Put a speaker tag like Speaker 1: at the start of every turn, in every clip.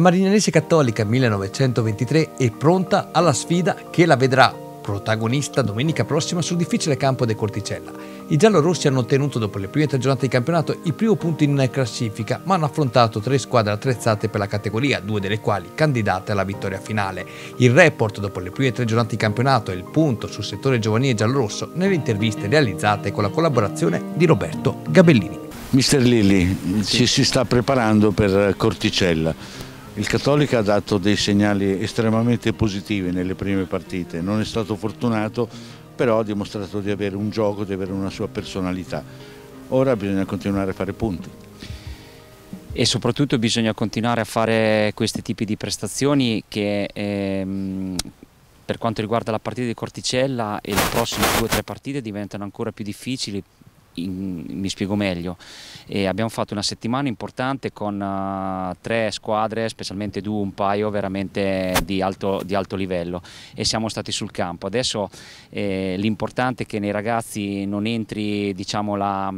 Speaker 1: Marinanese Cattolica 1923 è pronta alla sfida che la vedrà
Speaker 2: protagonista domenica prossima sul difficile campo del Corticella. I giallorossi hanno ottenuto dopo le prime tre giornate di campionato il primo punto in classifica, ma hanno affrontato tre squadre attrezzate per la categoria, due delle quali candidate alla vittoria finale. Il report dopo le prime tre giornate di campionato è il punto sul settore giovanile giallorosso nelle interviste realizzate con la collaborazione di Roberto Gabellini. Mister Lilli, sì. ci si sta preparando per Corticella il Cattolica ha dato dei segnali estremamente positivi nelle prime partite, non è stato fortunato, però ha dimostrato di avere un gioco, di avere una sua personalità. Ora bisogna continuare a fare punti.
Speaker 3: E soprattutto bisogna continuare a fare questi tipi di prestazioni che ehm, per quanto riguarda la partita di Corticella e le prossime due o tre partite diventano ancora più difficili in, mi spiego meglio, e abbiamo fatto una settimana importante con uh, tre squadre, specialmente due, un paio veramente di alto, di alto livello e siamo stati sul campo. Adesso eh, l'importante è che nei ragazzi non entri diciamo, la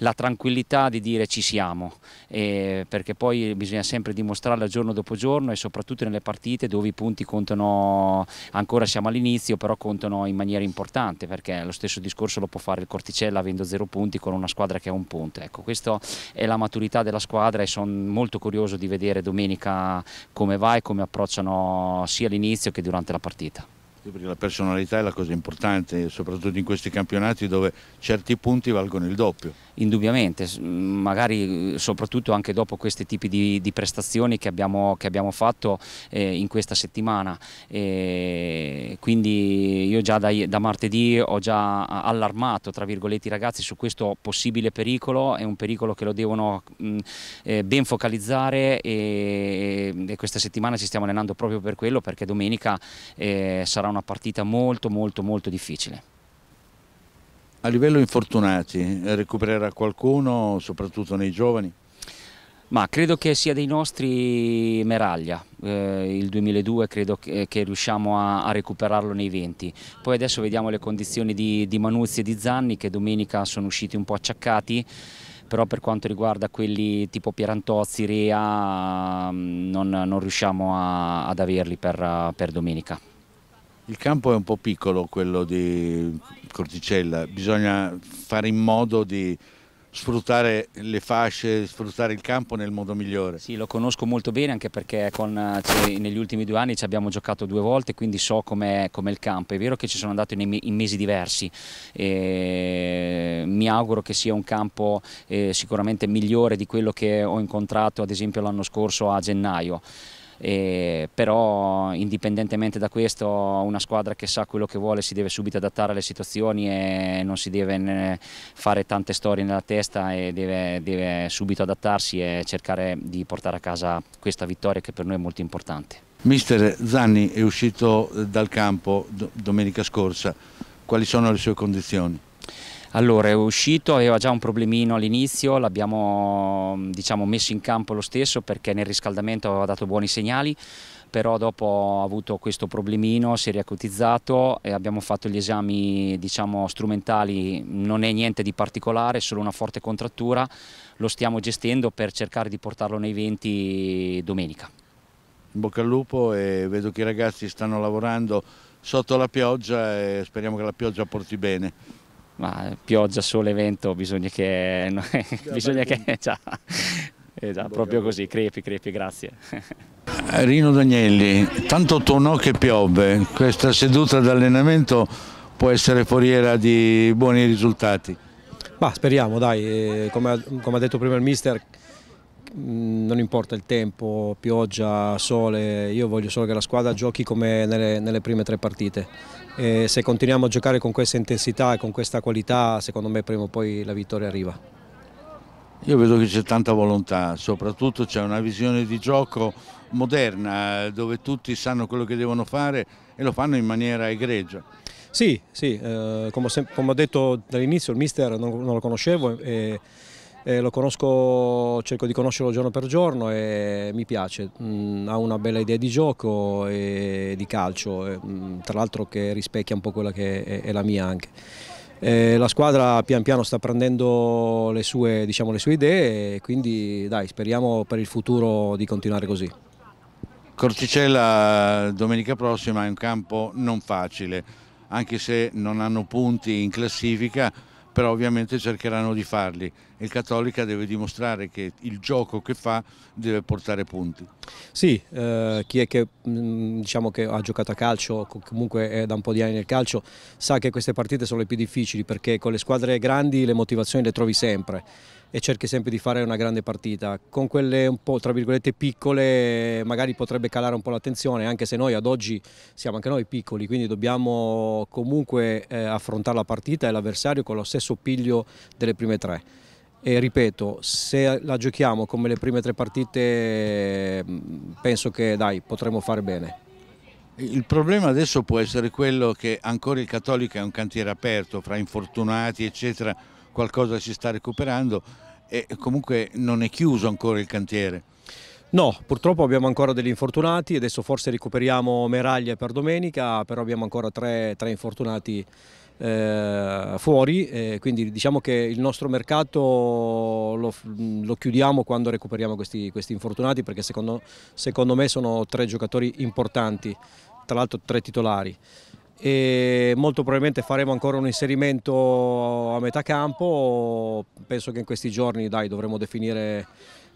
Speaker 3: la tranquillità di dire ci siamo, eh, perché poi bisogna sempre dimostrarla giorno dopo giorno e soprattutto nelle partite dove i punti contano, ancora siamo all'inizio, però contano in maniera importante, perché lo stesso discorso lo può fare il Corticella avendo zero punti con una squadra che ha un punto. Ecco, questa è la maturità della squadra e sono molto curioso di vedere domenica come va e come approcciano sia all'inizio che durante la partita. La
Speaker 2: personalità è la cosa importante, soprattutto in questi campionati dove certi punti valgono il doppio
Speaker 3: indubbiamente, magari eh, soprattutto anche dopo questi tipi di, di prestazioni che abbiamo, che abbiamo fatto eh, in questa settimana. E eh, quindi io già da, da, martedì ho già allarmato tra virgolette i ragazzi su questo possibile pericolo, è un pericolo che lo devono mh, eh, ben focalizzare e, e, questa settimana ci stiamo allenando proprio per quello perché domenica eh, sarà una partita molto molto molto difficile.
Speaker 2: A livello infortunati, eh, recupererà
Speaker 3: qualcuno, soprattutto nei giovani? Ma credo che sia dei nostri Meraglia, eh, il 2002 credo che, eh, che riusciamo a, a, recuperarlo nei 20. Poi adesso vediamo le condizioni di, di Manuzzi e di Zanni che domenica sono usciti un po' acciaccati, però per quanto riguarda quelli tipo Pierantozzi, Rea, mm, non, non riusciamo a, ad averli per, per domenica. Il campo è
Speaker 2: un po' piccolo quello di Corticella, bisogna fare in modo di
Speaker 3: sfruttare le fasce, sfruttare il campo nel modo migliore. Sì, lo conosco molto bene anche perché con, cioè, negli ultimi due anni ci abbiamo giocato due volte, quindi so com'è com il campo. È vero che ci sono andato in, in mesi diversi, e mi auguro che sia un campo eh, sicuramente migliore di quello che ho incontrato ad esempio l'anno scorso a gennaio e, però indipendentemente da questo una squadra che sa quello che vuole si deve subito adattare alle situazioni e non si deve fare tante storie nella testa e deve, deve subito adattarsi e cercare di portare a casa questa vittoria che per noi è molto importante.
Speaker 2: Mister Zanni è uscito dal campo
Speaker 3: domenica scorsa, quali sono le sue condizioni? Allora è uscito, aveva già un problemino all'inizio, l'abbiamo diciamo, messo in campo lo stesso perché nel riscaldamento aveva dato buoni segnali, però dopo ha avuto questo problemino, si è riacutizzato e abbiamo fatto gli esami diciamo, strumentali, non è niente di particolare, è solo una forte contrattura, lo stiamo gestendo per cercare di portarlo nei venti domenica. In bocca al lupo e vedo che i ragazzi stanno lavorando sotto la pioggia e speriamo che la pioggia porti bene. Ma pioggia, sole, vento, bisogna che... bisogna che già, eh, già, proprio così, crepi, crepi, grazie.
Speaker 2: Eh, Rino Dagnelli, tanto tonò che piove, questa seduta d'allenamento può essere foriera di buoni risultati? Ma speriamo,
Speaker 1: dai, eh, come, come ha detto prima il mister, mm, non importa il tempo, pioggia, sole, io voglio solo che la squadra giochi come nelle, nelle prime tre partite e se continuiamo a giocare con questa intensità e con questa qualità, secondo me prima o poi la vittoria arriva.
Speaker 2: Io vedo che c'è tanta volontà, soprattutto c'è una visione di gioco moderna dove tutti sanno quello che devono fare e lo fanno in maniera egregia.
Speaker 1: Sì, sì eh, come, come, ho detto dall'inizio il mister non, non lo conoscevo. Eh, eh, lo conosco, cerco di conoscerlo giorno per giorno e mi piace, mm, ha una bella idea di gioco e di calcio, e, mm, tra l'altro che rispecchia un po' quella che è, è la mia anche. Eh, la squadra pian piano sta prendendo le sue, diciamo, le sue idee e quindi dai, speriamo per il futuro di continuare così.
Speaker 2: Corticella domenica prossima è un campo non facile, anche se non hanno punti in classifica, però ovviamente cercheranno di farli. e Il Cattolica deve dimostrare che il gioco che fa deve portare punti.
Speaker 1: Sì, eh, chi è che, mm, diciamo che ha giocato a calcio, comunque è da un po' di anni nel calcio, sa che queste partite sono le più difficili perché con le squadre grandi le motivazioni le trovi sempre e cerchi sempre di fare una grande partita. Con quelle un po' tra virgolette piccole magari potrebbe calare un po' l'attenzione, anche se noi ad oggi siamo anche noi piccoli, quindi dobbiamo comunque eh, affrontare la partita e l'avversario con lo stesso piglio delle prime tre. E ripeto, se la giochiamo come le prime tre partite
Speaker 2: mm, penso che dai, potremo fare bene. Il problema adesso può essere quello che ancora il Cattolico è un cantiere aperto fra infortunati eccetera qualcosa si sta recuperando e comunque non è chiuso ancora il cantiere. No, purtroppo
Speaker 1: abbiamo ancora degli infortunati, adesso forse recuperiamo Meraglia per domenica, però abbiamo ancora tre, tre infortunati eh, fuori, eh, quindi diciamo che il nostro mercato lo, lo chiudiamo quando recuperiamo questi, questi infortunati perché secondo, secondo me sono tre giocatori importanti, tra l'altro tre titolari e molto probabilmente faremo ancora un inserimento a metà campo, penso che in questi giorni dai, dovremo definire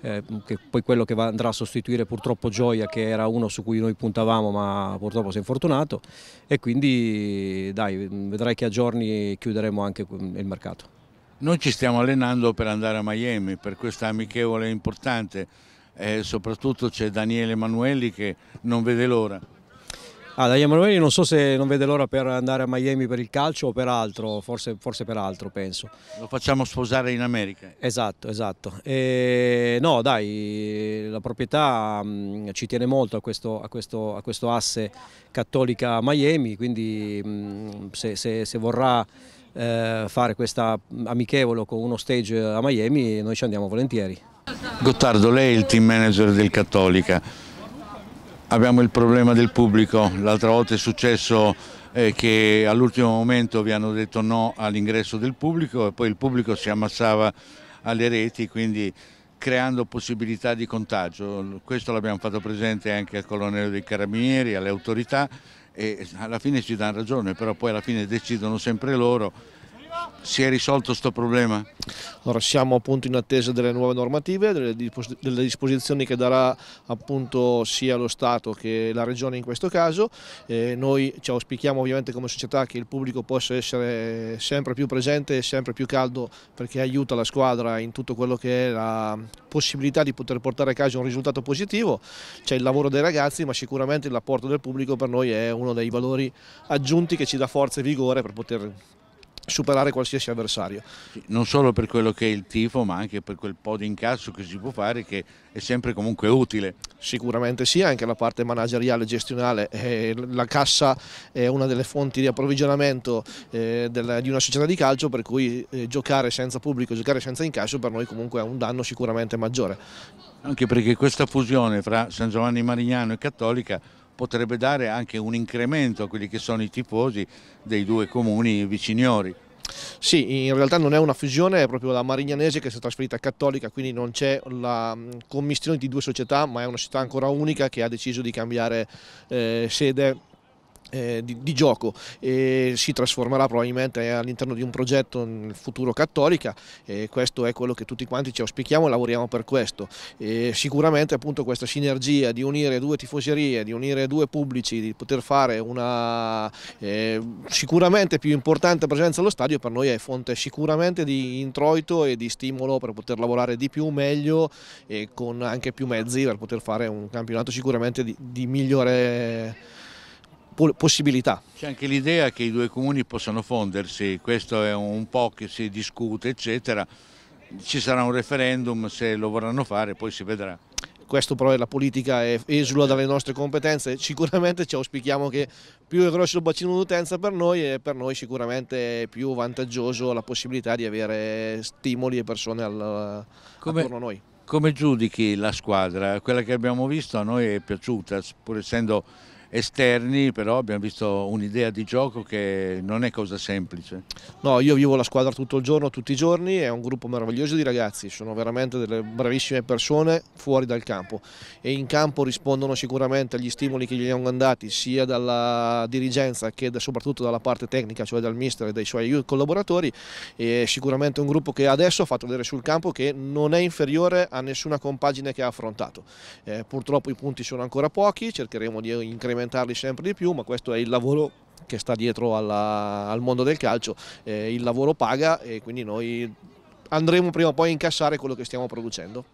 Speaker 1: eh, poi quello che andrà a sostituire purtroppo Gioia che era uno su cui noi puntavamo ma purtroppo si è infortunato e quindi
Speaker 2: dai, vedrai che a giorni chiuderemo anche il mercato. Noi ci stiamo allenando per andare a Miami, per questa amichevole importante, eh, soprattutto c'è Daniele Emanuelli che non vede l'ora. Ah, Daniele Emanuele non so se non vede l'ora per
Speaker 1: andare a Miami per il calcio o per altro, forse, forse per altro penso. Lo facciamo sposare in America. Esatto, esatto. E, no dai, la proprietà mh, ci tiene molto a questo, a questo, a questo asse cattolica-Miami, quindi mh, se, se, se vorrà eh, fare questa amichevole con uno stage a Miami noi ci andiamo volentieri.
Speaker 2: Gottardo, lei è il team manager del Cattolica abbiamo il problema del pubblico, l'altra volta è successo eh, che all'ultimo momento vi hanno detto no all'ingresso del pubblico e poi il pubblico si ammassava alle reti, quindi creando possibilità di contagio. Questo l'abbiamo fatto presente anche al colonnello dei carabinieri, alle autorità e alla fine ci danno ragione, però poi alla fine decidono sempre loro si è risolto questo problema?
Speaker 4: Allora, siamo appunto in attesa delle nuove normative, delle, dispos delle, disposizioni che darà appunto sia lo Stato che la Regione in questo caso. Eh, noi ci auspichiamo ovviamente come società che il pubblico possa essere sempre più presente e sempre più caldo perché aiuta la squadra in tutto quello che è la possibilità di poter portare a casa un risultato positivo. C'è il lavoro dei ragazzi ma sicuramente l'apporto del pubblico per noi è uno dei valori aggiunti che ci dà forza e vigore per poter superare qualsiasi avversario.
Speaker 2: Non solo per quello che
Speaker 4: è il tifo, ma anche per quel po' di incasso che si può fare che è sempre comunque utile. Sicuramente sì, anche la parte manageriale gestionale, eh, la cassa è una delle fonti di approvvigionamento eh, della, di una società di calcio, per cui eh, giocare senza pubblico, giocare senza incasso per noi comunque è un danno sicuramente maggiore.
Speaker 2: Anche perché questa fusione fra San Giovanni Marignano e Cattolica potrebbe dare anche un incremento a quelli che sono i tifosi dei due comuni viciniori.
Speaker 4: Sì, in realtà non è una fusione, è proprio la Marignanese che si è trasferita a Cattolica, quindi non c'è la mm, commissione di due società, ma è una società ancora unica che ha deciso di cambiare eh, sede eh, di, di, gioco e si trasformerà probabilmente all'interno di un progetto nel futuro cattolica e questo è quello che tutti quanti ci auspichiamo e lavoriamo per questo e sicuramente appunto questa sinergia di unire due tifoserie di unire due pubblici di poter fare una eh, sicuramente più importante presenza allo stadio per noi è fonte sicuramente di introito e di stimolo per poter lavorare di più meglio e con anche più mezzi per poter fare un campionato sicuramente di, di migliore possibilità. C'è anche l'idea
Speaker 2: che i due comuni possano fondersi, questo è un po' che si discute eccetera,
Speaker 4: ci sarà un referendum se lo vorranno fare, poi si vedrà questo però è la politica e esula dalle nostre competenze, sicuramente ci auspichiamo che più è grosso il bacino d'utenza per noi e per noi sicuramente è più vantaggioso la possibilità di avere stimoli e persone al, come, attorno a noi.
Speaker 2: Come giudichi la squadra? Quella che abbiamo visto a noi è piaciuta, pur essendo esterni, però abbiamo visto un'idea di gioco che non è cosa semplice.
Speaker 4: No, io vivo la squadra tutto il giorno, tutti i giorni, è un gruppo meraviglioso di ragazzi, sono veramente delle bravissime persone fuori dal campo e in campo rispondono sicuramente agli stimoli che gli hanno andati sia dalla dirigenza che da, soprattutto dalla parte tecnica, cioè dal mister e dai suoi collaboratori, è sicuramente un gruppo che adesso ha fatto vedere sul campo che non è inferiore a nessuna compagine che ha affrontato. Eh, purtroppo i punti sono ancora pochi, cercheremo di incrementare aumentarli sempre di più, ma questo è il lavoro che sta dietro alla, al mondo del calcio, eh, il lavoro paga e quindi noi andremo prima o poi a incassare quello che stiamo producendo.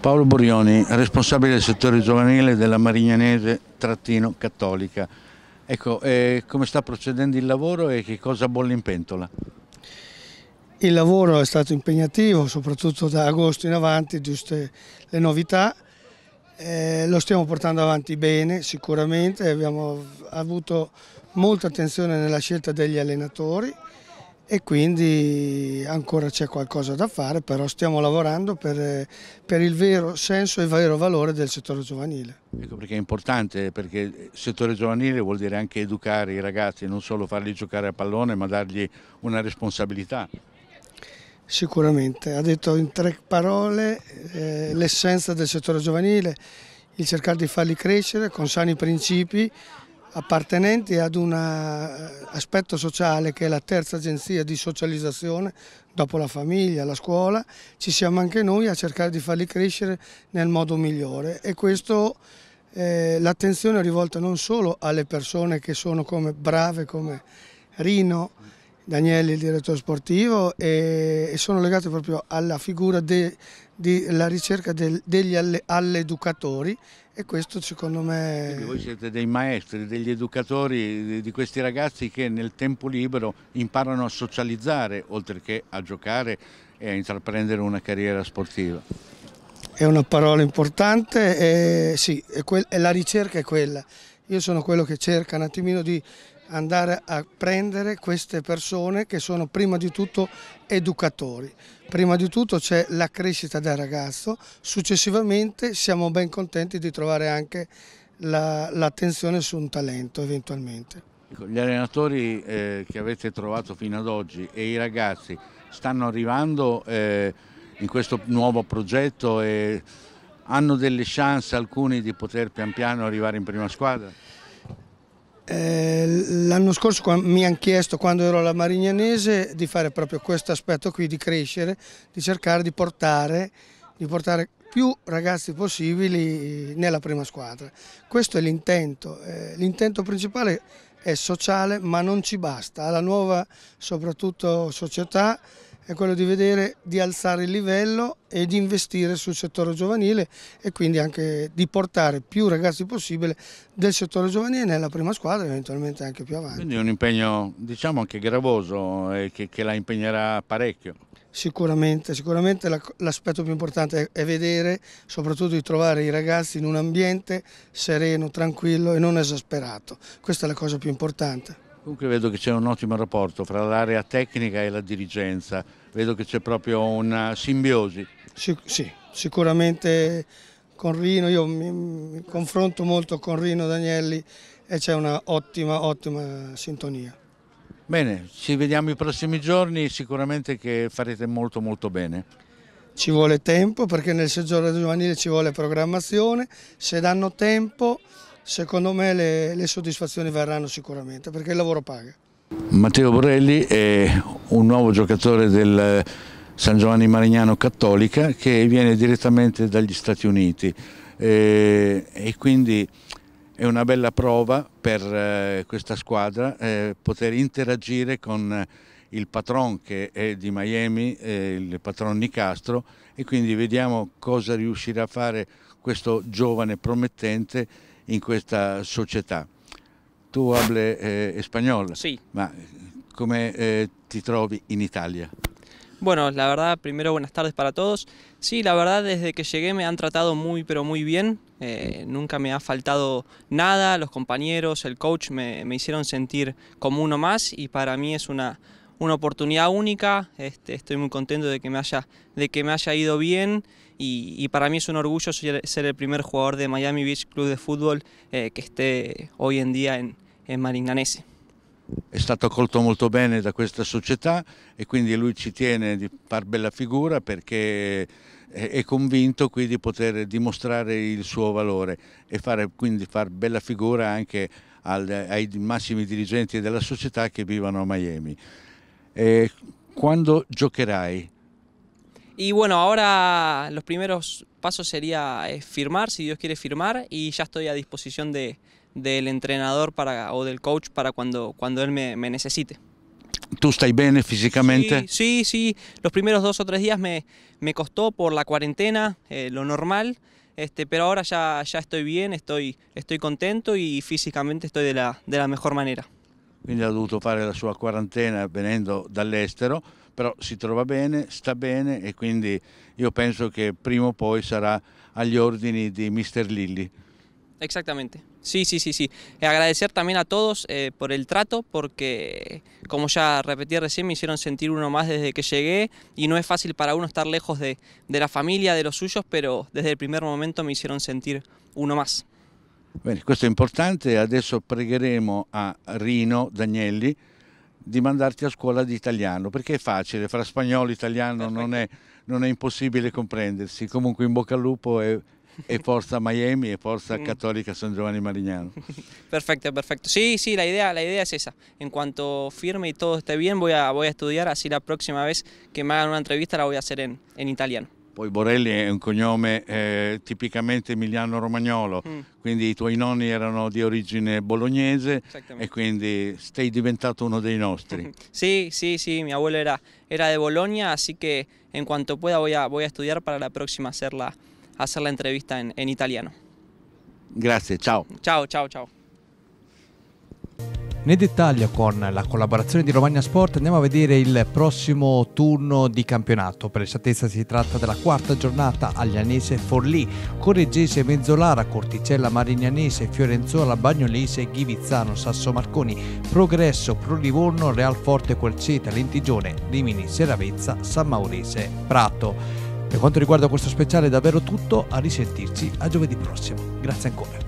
Speaker 2: Paolo Borioni, responsabile del settore giovanile della Marignanese Trattino Cattolica. Ecco, eh, come sta procedendo il lavoro e che cosa bolle in pentola?
Speaker 5: Il lavoro è stato impegnativo, soprattutto da agosto in avanti, giuste le novità eh, lo stiamo portando avanti bene sicuramente, abbiamo avuto molta attenzione nella scelta degli allenatori e quindi ancora c'è qualcosa da fare, però stiamo lavorando per, per, il vero senso e il vero valore del settore giovanile.
Speaker 2: Ecco perché è importante, perché il settore giovanile vuol dire anche educare i ragazzi, non solo farli giocare a pallone, ma dargli una responsabilità
Speaker 5: sicuramente. Ha detto in tre parole eh, l'essenza del settore giovanile, il cercare di farli crescere con sani principi appartenenti ad un eh, aspetto sociale che è la terza agenzia di socializzazione dopo la famiglia, la scuola, ci siamo anche noi a cercare di farli crescere nel modo migliore e questo eh, l'attenzione è rivolta non solo alle persone che sono come brave come Rino, Daniele, il direttore sportivo, e, sono legato proprio alla figura della ricerca de, degli alle, educatori e questo secondo me... Quindi voi
Speaker 2: siete dei maestri, degli educatori di questi ragazzi che nel tempo libero imparano a socializzare oltre che a giocare e a intraprendere una carriera sportiva.
Speaker 5: È una parola importante, e, sì, è la ricerca è quella. Io sono quello che cerca un attimino di andare a prendere queste persone che sono prima di tutto educatori. Prima di tutto c'è la crescita del ragazzo, successivamente siamo ben contenti di trovare anche l'attenzione la, su un talento eventualmente.
Speaker 2: Ecco, gli allenatori eh, che avete trovato fino ad oggi e i ragazzi stanno arrivando eh, in questo nuovo progetto e hanno delle chance alcuni di poter pian piano arrivare in prima squadra?
Speaker 5: Eh, l'anno scorso mi hanno chiesto, quando ero alla Marignanese, di fare proprio questo aspetto qui, di crescere, di cercare di portare, di portare più ragazzi possibili nella prima squadra. Questo è l'intento, eh, l'intento principale è sociale ma non ci basta, alla nuova soprattutto società è quello di vedere di alzare il livello e di investire sul settore giovanile e quindi anche di portare più ragazzi possibile del settore giovanile nella prima squadra e eventualmente anche più avanti.
Speaker 2: Quindi è un impegno diciamo anche gravoso eh, che, che la impegnerà parecchio.
Speaker 5: Sicuramente, sicuramente l'aspetto più importante è vedere, soprattutto di trovare i ragazzi in un ambiente sereno, tranquillo e non esasperato. Questa è la cosa più importante.
Speaker 4: Comunque
Speaker 2: vedo che c'è un ottimo rapporto fra l'area tecnica e la dirigenza, vedo che c'è proprio una simbiosi.
Speaker 5: sì, sì sicuramente con Rino, io mi, mi, confronto molto con Rino Danielli e c'è una ottima, ottima sintonia.
Speaker 2: Bene, ci vediamo i prossimi giorni, sicuramente che farete molto molto bene.
Speaker 5: Ci vuole tempo perché nel soggiorno giovanile ci vuole programmazione, se danno tempo secondo me le, le soddisfazioni verranno sicuramente perché il lavoro paga.
Speaker 2: Matteo Borelli è un nuovo giocatore del San Giovanni Marignano Cattolica che viene direttamente dagli Stati Uniti eh, e quindi è una bella prova per eh, questa squadra eh, poter interagire con il patron che è di Miami, eh, il patron Nicastro e quindi vediamo cosa riuscirà a fare questo giovane promettente in questa società. Tu hables eh, español, ma come eh, Italia?
Speaker 6: Bueno, la verdad, primero buenas tardes para todos. Sí, la verdad, desde que llegué me han tratado muy, pero muy bien. Eh, nunca me ha faltado nada. Los compañeros, el coach me, hicieron sentir como uno más y para mí es una, una oportunidad única. Este, estoy muy contento de que, me haya, de que me haya ido bien y, y, para mí es un orgullo ser el primer jugador de Miami Beach Club de Fútbol eh, che esté hoy en día en, en Maringanese.
Speaker 2: È stato accolto molto bene da questa società e quindi lui ci tiene di far bella figura perché eh, è convinto qui di poter dimostrare il suo valore e fare, quindi far bella figura anche al, ai massimi dirigenti della società che vivono a Miami. E eh, quando giocherai?
Speaker 6: Y bueno, ahora los primeros pasos sería eh, firmar, si Dios quiere firmar, y ya estoy a disposición de, del entrenador para, o del coach para cuando, cuando él me, necesite. ¿Tú estás
Speaker 2: bien físicamente?
Speaker 6: Sí, sí, Los primeros dos o tres días me, me costó por la cuarentena, eh, lo normal, este, pero ahora ya, ya estoy bien, estoy, estoy contento y físicamente estoy de la, de la mejor manera.
Speaker 2: Quindi ha dovuto fare la sua quarantena venendo dall'estero, pero si trova bene, está bene y e quindi io pienso que prima o poi a los ordini de Mr. Lilly.
Speaker 6: Exactamente. Sí, sí, sí, sí. Agradecer también a todos eh, por el trato, porque como ya repetí recién, me hicieron sentir uno más desde que llegué y no es fácil para uno estar lejos de, la familia, de los suyos, pero desde el primer momento me hicieron sentir uno más.
Speaker 2: Bueno, esto es importante, adesso pregheremo a Rino Dagnelli di mandarti a scuola di italiano, perché è facile, fra spagnolo e italiano non è, non è, impossibile comprendersi. Comunque in bocca al lupo e, e forza Miami e forza mm. Cattolica San Giovanni Marignano.
Speaker 6: Perfetto, perfetto. Sì, sì, la idea, la idea es esa. En cuanto firme e tutto esté bene, voy a, voy a estudiar, así la prossima vez che me hagan una entrevista la voy a hacer in italiano.
Speaker 2: Poi Borelli è un cognome eh, tipicamente emiliano-romagnolo, mm. quindi i tuoi nonni erano di origine bolognese e quindi sei diventato uno dei nostri.
Speaker 6: sì, sì, sì, mio abuelo era, era de Bologna, así que en cuanto pueda voy a, voy a estudiar para la próxima hacer la, hacer la entrevista en, en italiano.
Speaker 2: Grazie, ciao.
Speaker 6: Ciao, ciao, ciao.
Speaker 2: Nel dettaglio con la collaborazione di Romagna Sport andiamo a vedere il prossimo turno di campionato. Per l'esattezza si tratta della quarta giornata Aglianese Forlì, Correggese Mezzolara, Corticella Marignanese, Fiorenzola Bagnolese, Ghivizzano Sasso Marconi, Progresso Pro Livorno, Real Forte, Querceta, Lentigione, Rimini Seravezza, San Maurese, Prato. Per quanto riguarda questo speciale è davvero tutto, a risentirci a giovedì prossimo. Grazie ancora.